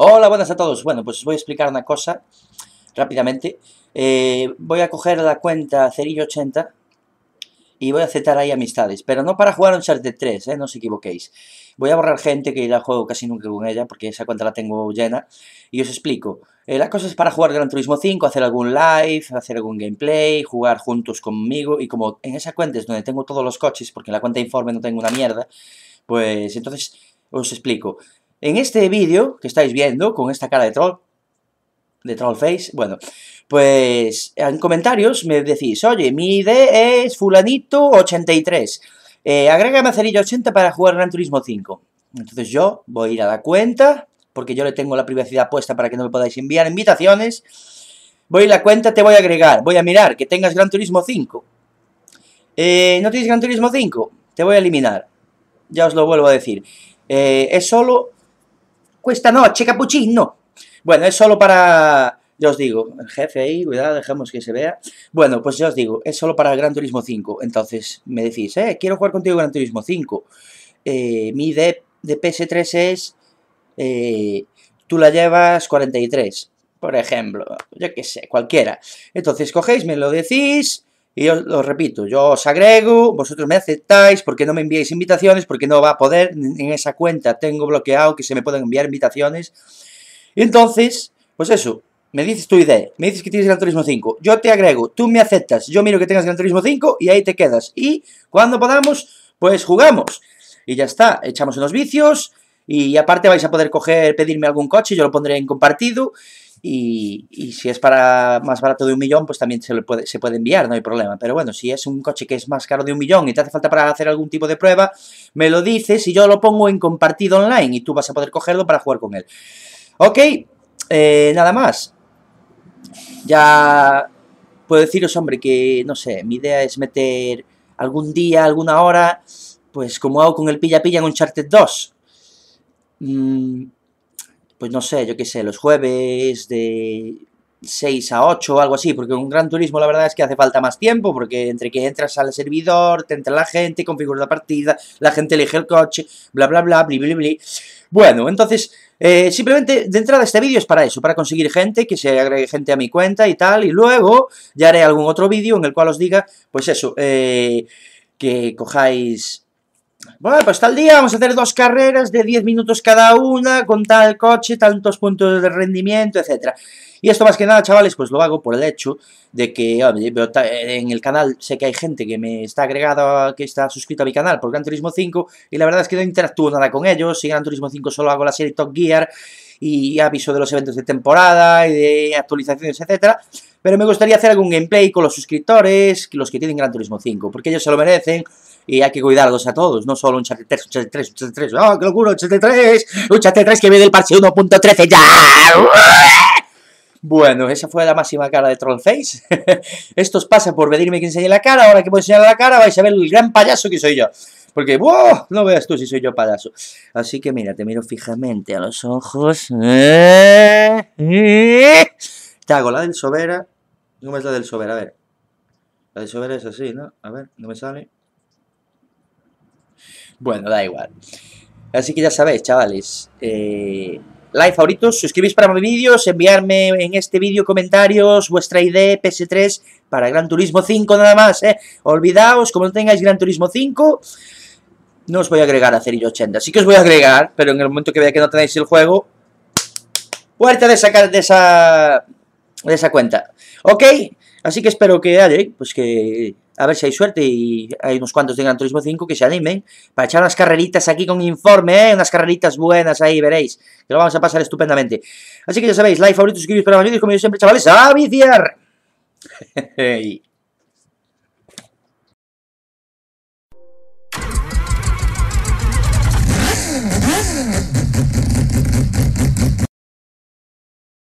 Hola, buenas a todos. Bueno, pues os voy a explicar una cosa rápidamente. Eh, voy a coger la cuenta Cerillo80 y voy a aceptar ahí amistades. Pero no para jugar Uncharted 3, ¿eh? no os equivoquéis. Voy a borrar gente que ya juego casi nunca con ella porque esa cuenta la tengo llena. Y os explico. Eh, la cosa es para jugar Gran Turismo 5, hacer algún live, hacer algún gameplay, jugar juntos conmigo. Y como en esa cuenta es donde tengo todos los coches, porque en la cuenta informe no tengo una mierda, pues entonces os explico. En este vídeo que estáis viendo, con esta cara de troll, de troll face, bueno, pues en comentarios me decís, oye, mi ID es fulanito83, Agrega eh, agrégame a cerillo 80 para jugar Gran Turismo 5. Entonces yo voy a ir a la cuenta, porque yo le tengo la privacidad puesta para que no me podáis enviar invitaciones. Voy a la cuenta, te voy a agregar, voy a mirar que tengas Gran Turismo 5. Eh, ¿No tienes Gran Turismo 5? Te voy a eliminar. Ya os lo vuelvo a decir. Eh, es solo Cuesta noche, no. Bueno, es solo para... Ya os digo, el jefe ahí, cuidado, dejemos que se vea. Bueno, pues ya os digo, es solo para Gran Turismo 5. Entonces me decís, eh, quiero jugar contigo Gran Turismo 5. Eh, mi de, de PS3 es... Eh, tú la llevas 43, por ejemplo. Yo qué sé, cualquiera. Entonces cogéis, me lo decís y os lo repito, yo os agrego, vosotros me aceptáis, porque no me enviáis invitaciones, porque no va a poder, en esa cuenta tengo bloqueado que se me puedan enviar invitaciones. entonces, pues eso, me dices tu idea, me dices que tienes Gran Turismo 5, yo te agrego, tú me aceptas, yo miro que tengas Gran Turismo 5 y ahí te quedas. Y cuando podamos, pues jugamos. Y ya está, echamos unos vicios y aparte vais a poder coger, pedirme algún coche, yo lo pondré en compartido. Y, si es para más barato de un millón, pues también se, puede, se puede enviar, no hay problema. Pero bueno, si es un coche que es más caro de un millón y te hace falta para hacer algún tipo de prueba, me lo dices y yo lo pongo en compartido online y tú vas a poder cogerlo para jugar con él. Ok, eh, nada más. Ya puedo deciros, hombre, que no sé, mi idea es meter algún día, alguna hora, pues como hago con el pilla pilla en Uncharted 2 pues no sé, yo qué sé, los jueves de 6 a 8 o algo así, porque un gran turismo la verdad es que hace falta más tiempo, porque entre que entras al servidor, te entra la gente, configuras la partida, la gente elige el coche, bla bla bla, bli bli bli. Bueno, entonces, eh, simplemente de entrada este vídeo es para eso, para conseguir gente, que se agregue gente a mi cuenta y tal, y luego ya haré algún otro vídeo en el cual os diga, pues eso, eh, que cojáis bueno, pues el día vamos a hacer dos carreras de 10 minutos cada una, con tal coche, tantos puntos de rendimiento, etcétera. Y esto más que nada, chavales, pues lo hago por el hecho de que eh, en el canal sé que hay gente que me está agregada, que está suscrita a mi canal por Gran Turismo 5, y la verdad es que no interactúo nada con ellos, si Gran Turismo 5 solo hago la serie Top Gear, y aviso de los eventos de temporada y de actualizaciones, etcétera. Pero me gustaría hacer algún gameplay con los suscriptores, los que tienen Gran Turismo 5, porque ellos se lo merecen y hay que cuidarlos a todos, no solo un chat 3, un chat 3, un chat 3, ¡Ah, qué locura, un chat 3! ¡Un que viene del parche 1.13 ya! Bueno, esa fue la máxima cara de Trollface. os pasa por pedirme que enseñe la cara, ahora que voy a enseñar la cara vais a ver el gran payaso que soy yo. Porque, ¡wow! No veas tú si soy yo palazo. Así que mira, te miro fijamente a los ojos. ¿eh? Te hago la del Sobera. No es la del Sobera, a ver. La del Sobera es así, ¿no? A ver, no me sale. Bueno, da igual. Así que ya sabéis, chavales. Eh, like, favoritos, suscribís para más vídeos, enviarme en este vídeo comentarios, vuestra idea PS3 para Gran Turismo 5 nada más, ¿eh? Olvidaos, como no tengáis Gran Turismo 5, no os voy a agregar a Cerillo 80. Sí que os voy a agregar, pero en el momento que vea que no tenéis el juego... Puerta de sacar de esa... De esa cuenta. ¿Ok? Así que espero que, pues que... A ver si hay suerte y hay unos cuantos de Gran Turismo 5 que se animen para echar unas carreritas aquí con informe, ¿eh? Unas carreritas buenas ahí, veréis. Que lo vamos a pasar estupendamente. Así que ya sabéis, like, favoritos, suscribiros para más vídeos, como yo siempre, chavales. ¡A viciar! Yeah.